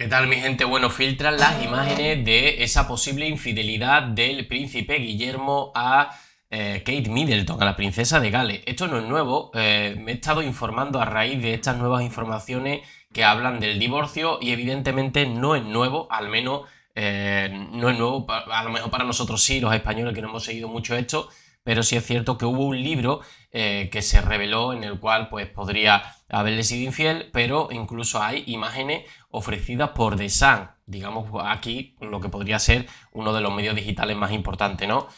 ¿Qué tal mi gente? Bueno, filtran las imágenes de esa posible infidelidad del príncipe Guillermo a eh, Kate Middleton, a la princesa de Gales. Esto no es nuevo, eh, me he estado informando a raíz de estas nuevas informaciones que hablan del divorcio y evidentemente no es nuevo, al menos eh, no es nuevo, a lo mejor para nosotros sí, los españoles que no hemos seguido mucho esto, pero sí es cierto que hubo un libro eh, que se reveló en el cual pues podría haberle sido infiel, pero incluso hay imágenes ofrecidas por The Sun, digamos aquí lo que podría ser uno de los medios digitales más importantes, ¿no?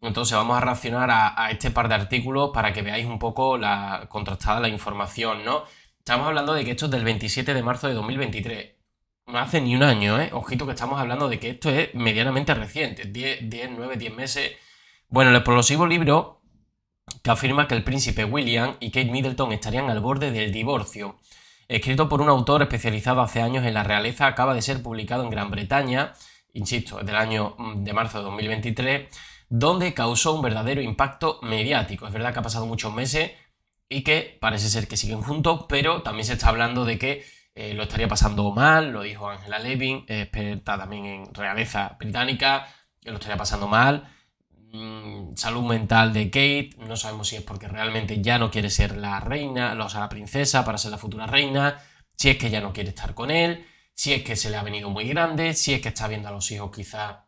Entonces vamos a reaccionar a, este par de artículos para que veáis un poco la contrastada la información, ¿no? Estamos hablando de que esto es del 27 de marzo de 2023. No hace ni un año, ¿eh? Ojito que estamos hablando de que esto es medianamente reciente, 10 9, 10 meses bueno, el explosivo libro que afirma que el príncipe William y Kate Middleton estarían al borde del divorcio. Escrito por un autor especializado hace años en la realeza, acaba de ser publicado en Gran Bretaña, insisto, del año mm, de marzo de 2023, donde causó un verdadero impacto mediático. Es verdad que ha pasado muchos meses y que parece ser que siguen juntos, pero también se está hablando de que eh, lo estaría pasando mal, lo dijo Angela Levin, experta también en realeza británica, que lo estaría pasando mal Mm, salud mental de Kate, no sabemos si es porque realmente ya no quiere ser la reina, o sea, la princesa para ser la futura reina, si es que ya no quiere estar con él, si es que se le ha venido muy grande, si es que está viendo a los hijos quizá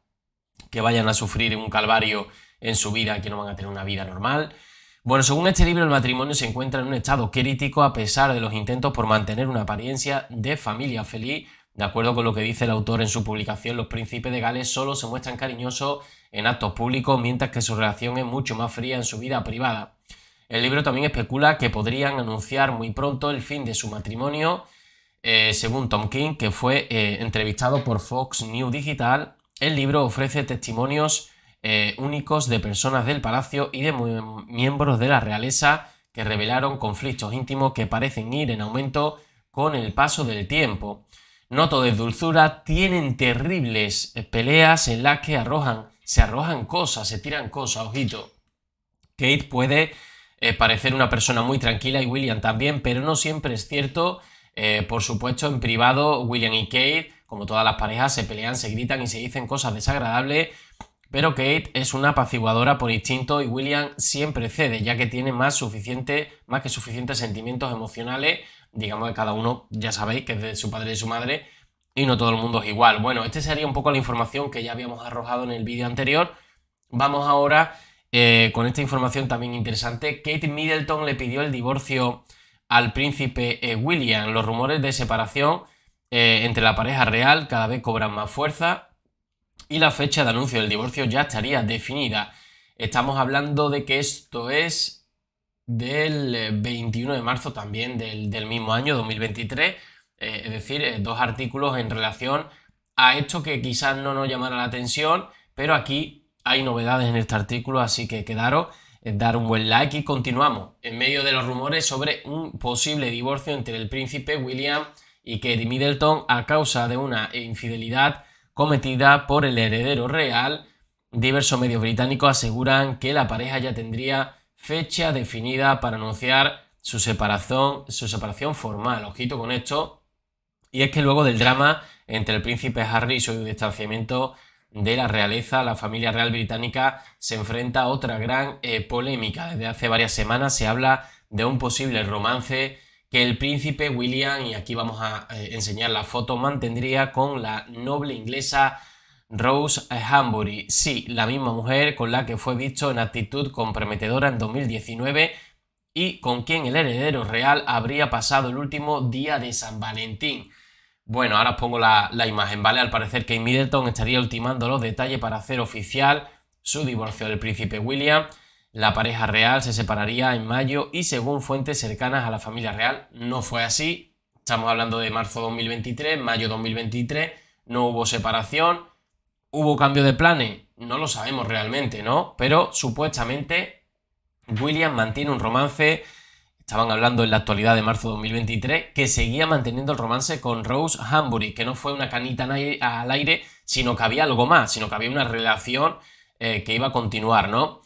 que vayan a sufrir un calvario en su vida, que no van a tener una vida normal. Bueno, según este libro, el matrimonio se encuentra en un estado crítico a pesar de los intentos por mantener una apariencia de familia feliz de acuerdo con lo que dice el autor en su publicación, los príncipes de Gales solo se muestran cariñosos en actos públicos, mientras que su relación es mucho más fría en su vida privada. El libro también especula que podrían anunciar muy pronto el fin de su matrimonio, eh, según Tom King, que fue eh, entrevistado por Fox News Digital. El libro ofrece testimonios eh, únicos de personas del palacio y de miembros de la realeza que revelaron conflictos íntimos que parecen ir en aumento con el paso del tiempo. Noto de dulzura, tienen terribles eh, peleas en las que arrojan, se arrojan cosas, se tiran cosas, ojito. Kate puede eh, parecer una persona muy tranquila y William también, pero no siempre es cierto. Eh, por supuesto, en privado, William y Kate, como todas las parejas, se pelean, se gritan y se dicen cosas desagradables, pero Kate es una apaciguadora por instinto y William siempre cede, ya que tiene más, suficiente, más que suficientes sentimientos emocionales digamos que cada uno ya sabéis que es de su padre y su madre y no todo el mundo es igual. Bueno, esta sería un poco la información que ya habíamos arrojado en el vídeo anterior. Vamos ahora eh, con esta información también interesante. Kate Middleton le pidió el divorcio al príncipe eh, William. Los rumores de separación eh, entre la pareja real cada vez cobran más fuerza y la fecha de anuncio del divorcio ya estaría definida. Estamos hablando de que esto es del 21 eh, de marzo también del, mismo año, 2023. Eh, es decir, eh, dos artículos en relación a esto que quizás no nos llamara la atención, pero aquí hay novedades en este artículo, así que quedaros, dar un buen like y continuamos. En medio de los rumores sobre un posible divorcio entre el príncipe William y Kate Middleton a causa de una infidelidad cometida por el heredero real, diversos medios británicos aseguran que la pareja ya tendría fecha definida para anunciar su separación, su separación formal. Ojito con esto. Y es que luego del drama entre el príncipe Harry y su distanciamiento de la realeza, la familia real británica se enfrenta a otra gran eh, polémica. Desde hace varias semanas se habla de un posible romance que el príncipe William, y aquí vamos a eh, enseñar la foto, mantendría con la noble inglesa Rose Hambury, sí, la misma mujer con la que fue visto en actitud comprometedora en 2019 y con quien el heredero real habría pasado el último día de San Valentín. Bueno, ahora os pongo la, la imagen, ¿vale? Al parecer que Middleton estaría ultimando los detalles para hacer oficial su divorcio del príncipe William. La pareja real se separaría en mayo y según fuentes cercanas a la familia real no fue así. Estamos hablando de marzo 2023, mayo 2023, no hubo separación ¿Hubo cambio de planes? No lo sabemos realmente, ¿no? Pero supuestamente William mantiene un romance, estaban hablando en la actualidad de marzo de 2023, que seguía manteniendo el romance con Rose Hambury, que no fue una canita al aire, sino que había algo más, sino que había una relación eh, que iba a continuar, ¿no?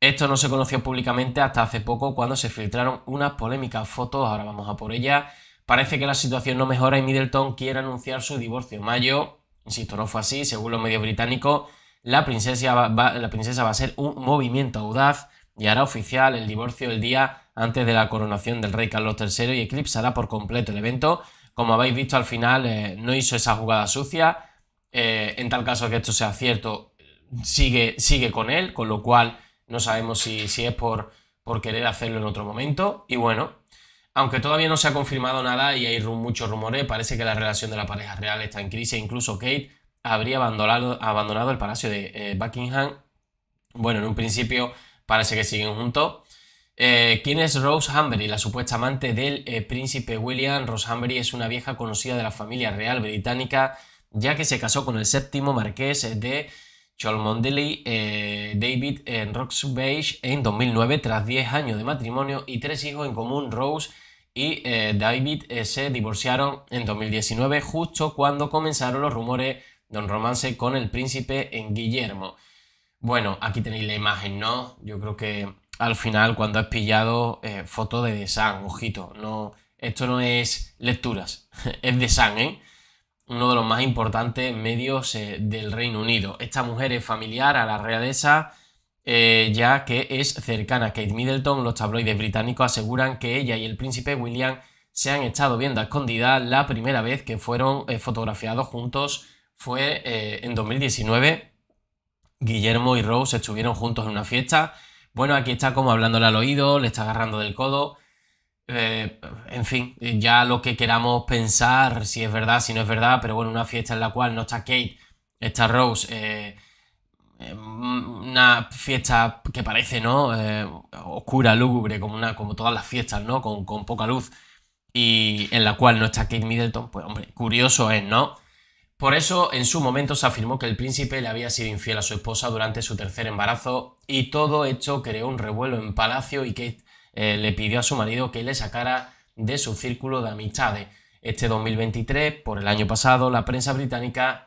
Esto no se conoció públicamente hasta hace poco cuando se filtraron unas polémicas fotos, ahora vamos a por ellas. Parece que la situación no mejora y Middleton quiere anunciar su divorcio en mayo. Insisto, no fue así. Según los medios británicos, la princesa va, la princesa va a ser un movimiento audaz y hará oficial el divorcio el día antes de la coronación del rey Carlos III y eclipsará por completo el evento. Como habéis visto al final, eh, no hizo esa jugada sucia. Eh, en tal caso que esto sea cierto, sigue, sigue con él, con lo cual no sabemos si, es por, por querer hacerlo en otro momento. Y bueno, aunque todavía no se ha confirmado nada y hay muchos rumores, parece que la relación de la pareja real está en crisis. Incluso Kate habría abandonado, abandonado el palacio de eh, Buckingham. Bueno, en un principio parece que siguen juntos. Eh, ¿Quién es Rose Humbery, la supuesta amante del eh, príncipe William? Rose Humbery es una vieja conocida de la familia real británica, ya que se casó con el séptimo marqués de Cholmondeley, David en Roxburgh en 2009, tras 10 años de matrimonio y tres hijos en común. Rose y eh, David se divorciaron en 2019, justo cuando comenzaron los rumores de un romance con el príncipe en Guillermo. Bueno, aquí tenéis la imagen, ¿no? Yo creo que al final, cuando has pillado eh, fotos foto de The ojito, no, esto no es lecturas, es de sang ¿eh? Uno de los más importantes medios eh, del Reino Unido. Esta mujer es familiar a la realeza eh, ya que es cercana. a Kate Middleton, los tabloides británicos aseguran que ella y el príncipe William se han estado viendo a escondida la primera vez que fueron eh, fotografiados juntos fue eh, en 2019. Guillermo y Rose estuvieron juntos en una fiesta. Bueno, aquí está como hablándole al oído, le está agarrando del codo. en fin, ya lo que queramos pensar, si es verdad, si no es verdad, pero bueno, una fiesta en la cual no está Kate, está Rose, una fiesta que parece, ¿no? Eh, oscura, lúgubre, como, una, como todas las fiestas, ¿no? Con, poca luz. Y en la cual no está Kate Middleton, pues hombre, curioso es, ¿no? Por eso, en su momento se afirmó que el príncipe le había sido infiel a su esposa durante su tercer embarazo y todo hecho creó un revuelo en palacio y Kate eh, le pidió a su marido que le sacara de su círculo de amistades. Este 2023, por el año pasado, la prensa británica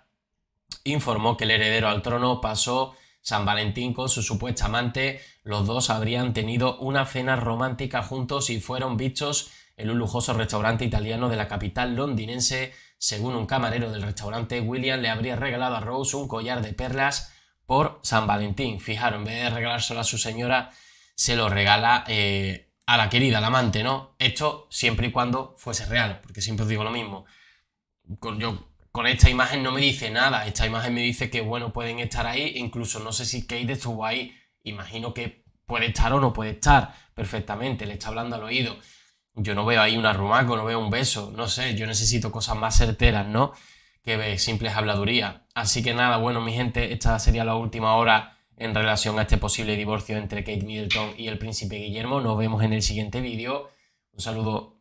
informó que el heredero al trono pasó San Valentín con su supuesta amante. Los dos habrían tenido una cena romántica juntos y fueron vistos en un lujoso restaurante italiano de la capital londinense. Según un camarero del restaurante, William le habría regalado a Rose un collar de perlas por San Valentín. Fijaros, en vez de regalárselo a su señora, se lo regala eh, a la querida, al amante, ¿no? Esto siempre y cuando fuese real, porque siempre os digo lo mismo. Yo con esta imagen no me dice nada. Esta imagen me dice que, bueno, pueden estar ahí. Incluso no sé si Kate estuvo ahí. Imagino que puede estar o no puede estar perfectamente. Le está hablando al oído. Yo no veo ahí un arrumaco, no veo un beso. No sé, yo necesito cosas más certeras, ¿no? Que simples habladurías. Así que nada, bueno, mi gente, esta sería la última hora en relación a este posible divorcio entre Kate Middleton y el príncipe Guillermo. Nos vemos en el siguiente vídeo. Un saludo.